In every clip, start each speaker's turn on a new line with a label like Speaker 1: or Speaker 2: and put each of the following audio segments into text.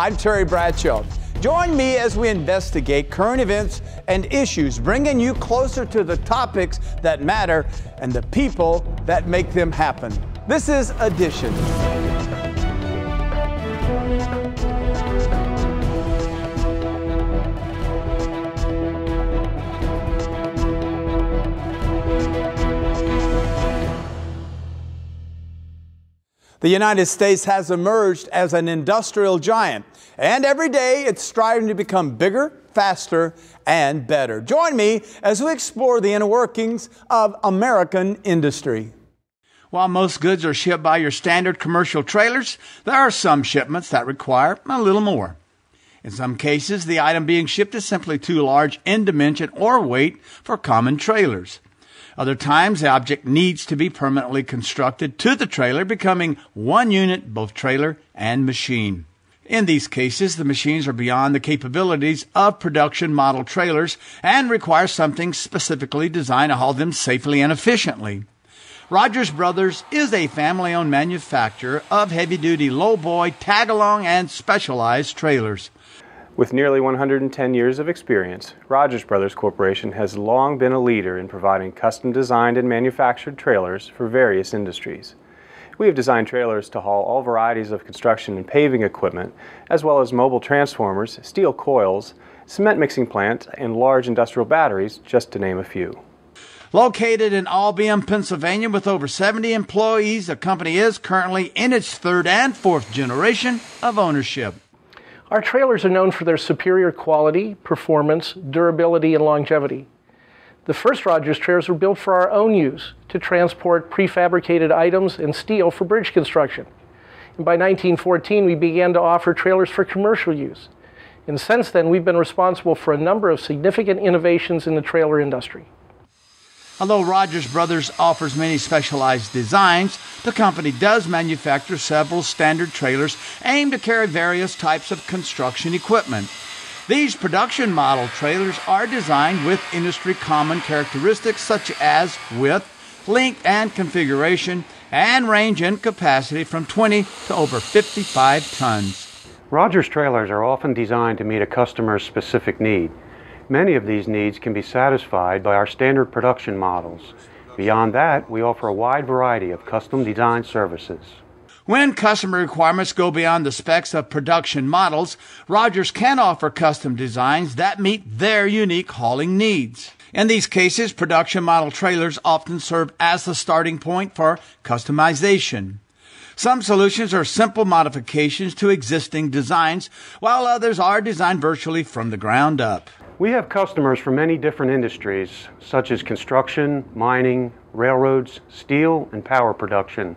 Speaker 1: I'm Terry Bradshaw. Join me as we investigate current events and issues, bringing you closer to the topics that matter and the people that make them happen. This is Addition. The United States has emerged as an industrial giant, and every day it's striving to become bigger, faster, and better. Join me as we explore the inner workings of American industry. While most goods are shipped by your standard commercial trailers, there are some shipments that require a little more. In some cases, the item being shipped is simply too large in dimension or weight for common trailers. Other times, the object needs to be permanently constructed to the trailer, becoming one unit, both trailer and machine. In these cases, the machines are beyond the capabilities of production model trailers and require something specifically designed to haul them safely and efficiently. Rogers Brothers is a family owned manufacturer of heavy duty lowboy, tag along, and specialized trailers.
Speaker 2: With nearly 110 years of experience, Rogers Brothers Corporation has long been a leader in providing custom designed and manufactured trailers for various industries. We have designed trailers to haul all varieties of construction and paving equipment, as well as mobile transformers, steel coils, cement mixing plants, and large industrial batteries, just to name a few.
Speaker 1: Located in Albion, Pennsylvania, with over 70 employees, the company is currently in its third and fourth generation of ownership. Our trailers are known for their superior quality, performance, durability, and longevity. The first Rogers trailers were built for our own use to transport prefabricated items and steel for bridge construction. And by 1914, we began to offer trailers for commercial use. And since then, we've been responsible for a number of significant innovations in the trailer industry. Although Rogers Brothers offers many specialized designs, the company does manufacture several standard trailers aimed to carry various types of construction equipment. These production model trailers are designed with industry common characteristics such as width, length, and configuration, and range in capacity from 20 to over 55 tons.
Speaker 3: Rogers trailers are often designed to meet a customer's specific need. Many of these needs can be satisfied by our standard production models. Beyond that, we offer a wide variety of custom design services.
Speaker 1: When customer requirements go beyond the specs of production models, Rogers can offer custom designs that meet their unique hauling needs. In these cases, production model trailers often serve as the starting point for customization. Some solutions are simple modifications to existing designs, while others are designed virtually from the ground up. We have customers from many different
Speaker 3: industries, such as construction, mining, railroads, steel, and power production.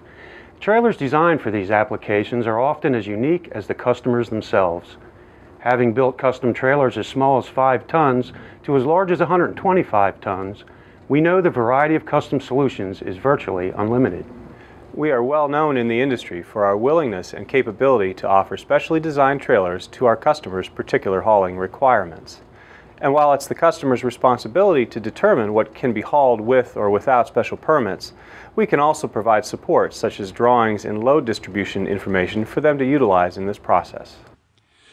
Speaker 3: Trailers designed for these applications are often as unique as the customers themselves. Having built custom trailers as small as 5 tons to as large as 125 tons, we know the variety of custom solutions is virtually unlimited.
Speaker 2: We are well known in the industry for our willingness and capability to offer specially designed trailers to our customers' particular hauling requirements. And while it's the customer's responsibility to determine what can be hauled with or without special permits, we can also provide support such as drawings and load distribution information for them to utilize in this process.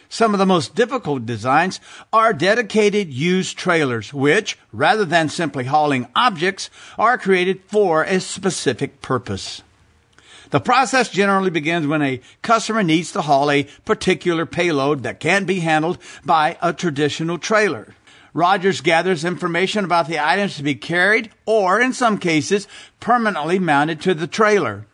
Speaker 1: Some of the most difficult designs are dedicated used trailers, which, rather than simply hauling objects, are created for a specific purpose. The process generally begins when a customer needs to haul a particular payload that can not be handled by a traditional trailer. Rogers gathers information about the items to be carried or, in some cases, permanently mounted to the trailer.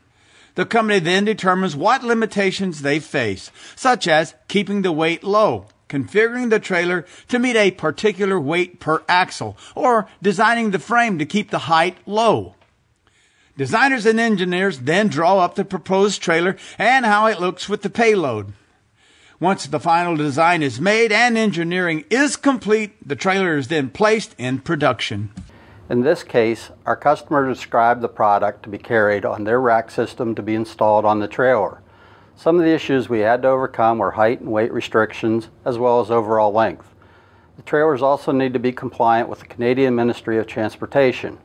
Speaker 1: The company then determines what limitations they face, such as keeping the weight low, configuring the trailer to meet a particular weight per axle, or designing the frame to keep the height low. Designers and engineers then draw up the proposed trailer and how it looks with the payload. Once the final design is made and engineering is complete, the trailer is then placed in production. In this case, our customer described the product to be carried on their rack system to be installed on the trailer. Some of the issues we had to overcome were height and weight restrictions, as well as overall length. The trailers also need to be compliant with the Canadian Ministry of Transportation.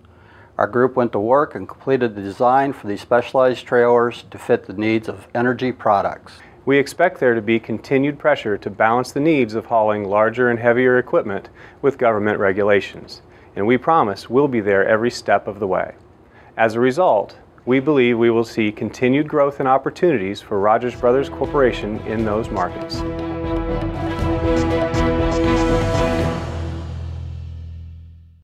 Speaker 1: Our group went to work and completed the design for these specialized trailers to fit the needs of energy products we expect there to be continued
Speaker 2: pressure to balance the needs of hauling larger and heavier equipment with government regulations, and we promise we'll be there every step of the way. As a result, we believe we will see continued growth and opportunities for Rogers Brothers Corporation in those markets.